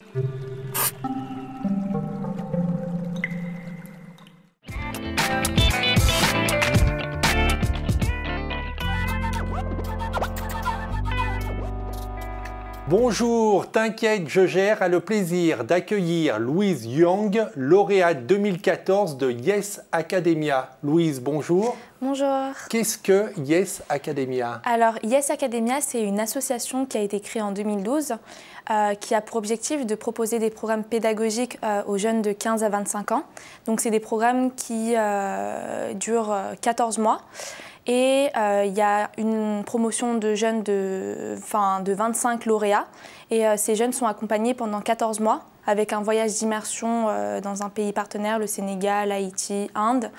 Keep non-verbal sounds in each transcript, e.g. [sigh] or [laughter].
Thanks. Bonjour, t'inquiète, je gère a le plaisir d'accueillir Louise Young, lauréate 2014 de Yes Academia. Louise, bonjour. Bonjour. Qu'est-ce que Yes Academia Alors, Yes Academia, c'est une association qui a été créée en 2012, euh, qui a pour objectif de proposer des programmes pédagogiques euh, aux jeunes de 15 à 25 ans. Donc, c'est des programmes qui euh, durent 14 mois. Et il euh, y a une promotion de jeunes de, enfin, de 25 lauréats. Et euh, ces jeunes sont accompagnés pendant 14 mois avec un voyage d'immersion euh, dans un pays partenaire, le Sénégal, Haïti, Inde.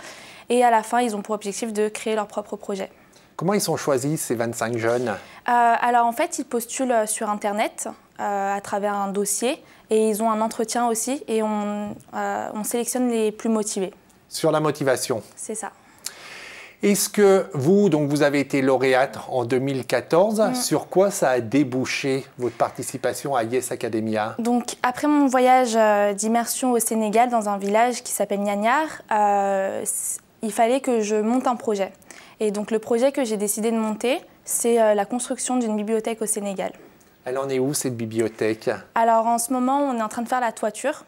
Et à la fin, ils ont pour objectif de créer leur propre projet. Comment ils sont choisis, ces 25 jeunes Alors en fait, ils postulent sur Internet à travers un dossier et ils ont un entretien aussi et on sélectionne les plus motivés. Sur la motivation C'est ça. Est-ce que vous, donc vous avez été lauréate en 2014, mm. sur quoi ça a débouché votre participation à Yes Academia Donc après mon voyage euh, d'immersion au Sénégal dans un village qui s'appelle Nyanyar, euh, il fallait que je monte un projet. Et donc le projet que j'ai décidé de monter, c'est euh, la construction d'une bibliothèque au Sénégal. Elle en est où cette bibliothèque Alors en ce moment, on est en train de faire la toiture.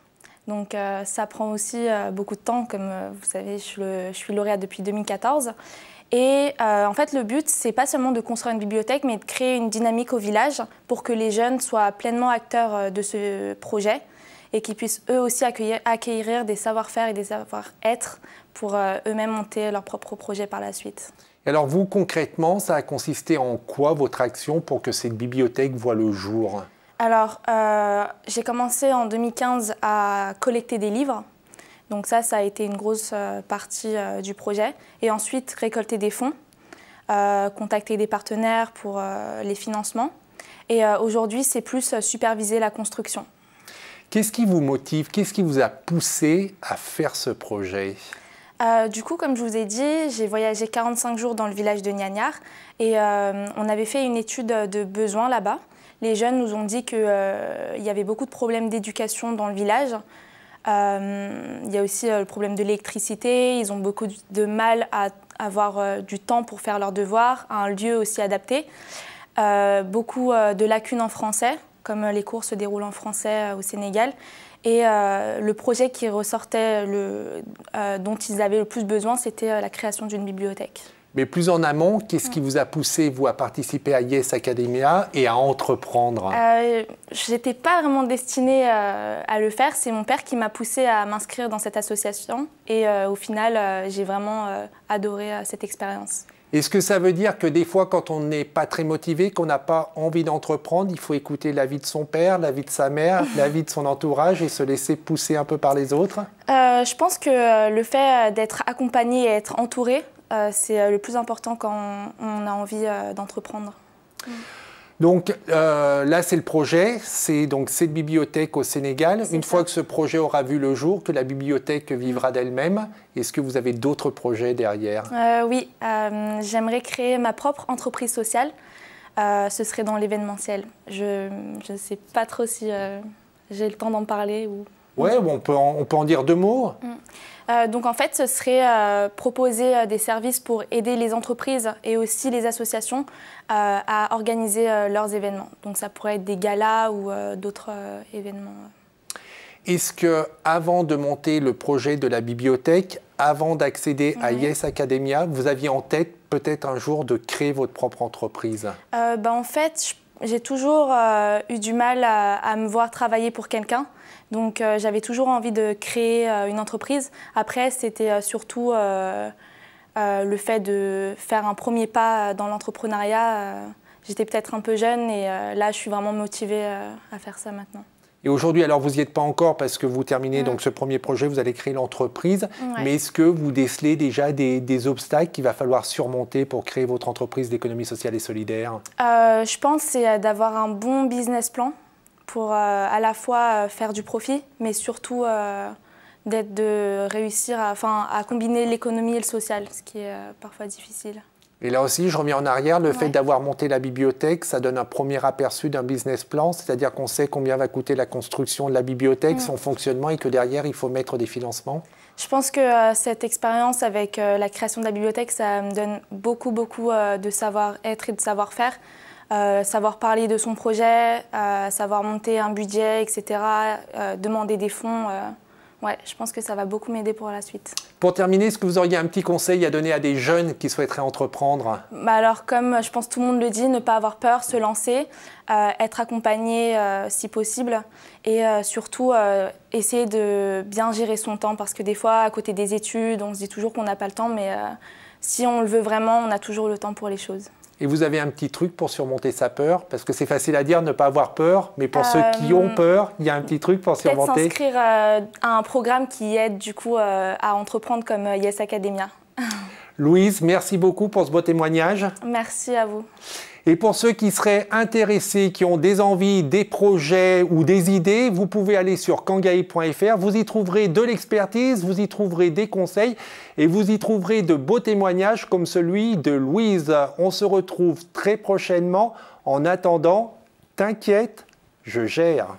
Donc euh, ça prend aussi euh, beaucoup de temps, comme euh, vous savez, je suis, lauréate depuis 2014. Et en fait, le but, c'est pas seulement de construire une bibliothèque, mais de créer une dynamique au village pour que les jeunes soient pleinement acteurs de ce projet et qu'ils puissent eux aussi accueillir, acquérir des savoir-faire et des savoir-être pour eux-mêmes monter leur propre projet par la suite. alors vous, concrètement, ça a consisté en quoi votre action pour que cette bibliothèque voit le jour alors, euh, j'ai commencé en 2015 à collecter des livres. Donc ça, ça a été une grosse euh, partie euh, du projet. Et ensuite, récolter des fonds, contacter des partenaires pour les financements. Et aujourd'hui, c'est plus superviser la construction. Qu'est-ce qui vous motive Qu'est-ce qui vous a poussé à faire ce projet euh, du coup, comme je vous ai dit, j'ai voyagé 45 jours dans le village de Niagnard et euh, on avait fait une étude de besoins là-bas. Les jeunes nous ont dit qu'il euh, y avait beaucoup de problèmes d'éducation dans le village. Il y a aussi le problème de l'électricité, ils ont beaucoup de mal à avoir du temps pour faire leurs devoirs, un lieu aussi adapté. beaucoup de lacunes en français, comme les cours se déroulent en français euh, au Sénégal. Et euh, le projet qui ressortait, euh, dont ils avaient le plus besoin, c'était la création d'une bibliothèque. Mais plus en amont, qu'est-ce mm. qui vous a poussé, vous, à participer à Yes Academia et à entreprendre Je n'étais pas vraiment destinée à le faire. C'est mon père qui m'a poussée à m'inscrire dans cette association. Et au final, j'ai vraiment adoré cette expérience. Est-ce que ça veut dire que des fois, quand on n'est pas très motivé, qu'on n'a pas envie d'entreprendre, il faut écouter l'avis de son père, l'avis de sa mère, [laughs] l'avis de son entourage et se laisser pousser un peu par les autres euh, Je pense que euh, le fait euh, d'être accompagné et être entouré, c'est le plus important quand on a envie d'entreprendre. Mm. Donc euh, là, c'est le projet, c'est donc cette bibliothèque au Sénégal. Une fois que ce projet aura vu le jour, que la bibliothèque vivra d'elle-même, est-ce que vous avez d'autres projets derrière euh, Oui, euh, j'aimerais créer ma propre entreprise sociale. ce serait dans l'événementiel. Je ne sais pas trop si j'ai le temps d'en parler ou oui, on peut, en, on peut en dire deux mots. Mm. Euh, donc en fait, ce serait euh, proposer euh, des services pour aider les entreprises et aussi les associations à organiser leurs événements. Donc ça pourrait être des galas ou d'autres événements. Est-ce que avant de monter le projet de la bibliothèque, avant d'accéder à Yes Academia, vous aviez en tête peut-être un jour de créer votre propre entreprise bah, En fait, je j'ai toujours euh, eu du mal à, me voir travailler pour quelqu'un. Donc euh, j'avais toujours envie de créer euh, une entreprise. Après, c'était surtout le fait de faire un premier pas dans l'entrepreneuriat. J'étais peut-être un peu jeune et là, je suis vraiment motivée à faire ça maintenant. Et aujourd'hui, alors vous n'y êtes pas encore parce que vous terminez mm. donc ce premier projet, vous allez créer l'entreprise. Mais est-ce que vous décelez déjà des, obstacles qu'il va falloir surmonter pour créer votre entreprise d'économie sociale et solidaire euh, Je pense c'est euh, d'avoir un bon business plan pour euh, à la fois faire du profit, mais surtout d'être de réussir enfin, à combiner l'économie et le social, ce qui est parfois difficile. Et là aussi, je reviens en arrière, le fait d'avoir monté la bibliothèque, ça donne un premier aperçu d'un business plan, c'est-à-dire qu'on sait combien va coûter la construction de la bibliothèque, son fonctionnement et que derrière, il faut mettre des financements. Je pense que euh, cette expérience avec euh, la création de la bibliothèque, ça me donne beaucoup, beaucoup euh, de savoir-être et de savoir-faire. savoir parler de son projet, savoir monter un budget, etc., demander des fonds. Ouais, je pense que ça va beaucoup m'aider pour la suite. Pour terminer, est-ce que vous auriez un petit conseil à donner à des jeunes qui souhaiteraient entreprendre bah Alors, comme euh, je pense tout le monde le dit, ne pas avoir peur, se lancer, euh, être accompagné euh, si possible et surtout essayer de bien gérer son temps parce que des fois, à côté des études, on se dit toujours qu'on n'a pas le temps, mais si on le veut vraiment, on a toujours le temps pour les choses et vous avez un petit truc pour surmonter sa peur Parce que c'est facile à dire, ne pas avoir peur, mais pour ceux qui euh, ont peur, il y a un petit truc pour surmonter. Peut-être s'inscrire euh, à un programme qui aide du coup euh, à entreprendre comme Yes Academia. Louise, merci beaucoup pour ce beau témoignage. Merci à vous. Et pour ceux qui seraient intéressés, qui ont des envies, des projets ou des idées, vous pouvez aller sur kangai.fr. Vous y trouverez de l'expertise, vous y trouverez des conseils et vous y trouverez de beaux témoignages comme celui de Louise. On se retrouve très prochainement. En attendant, t'inquiète, je gère.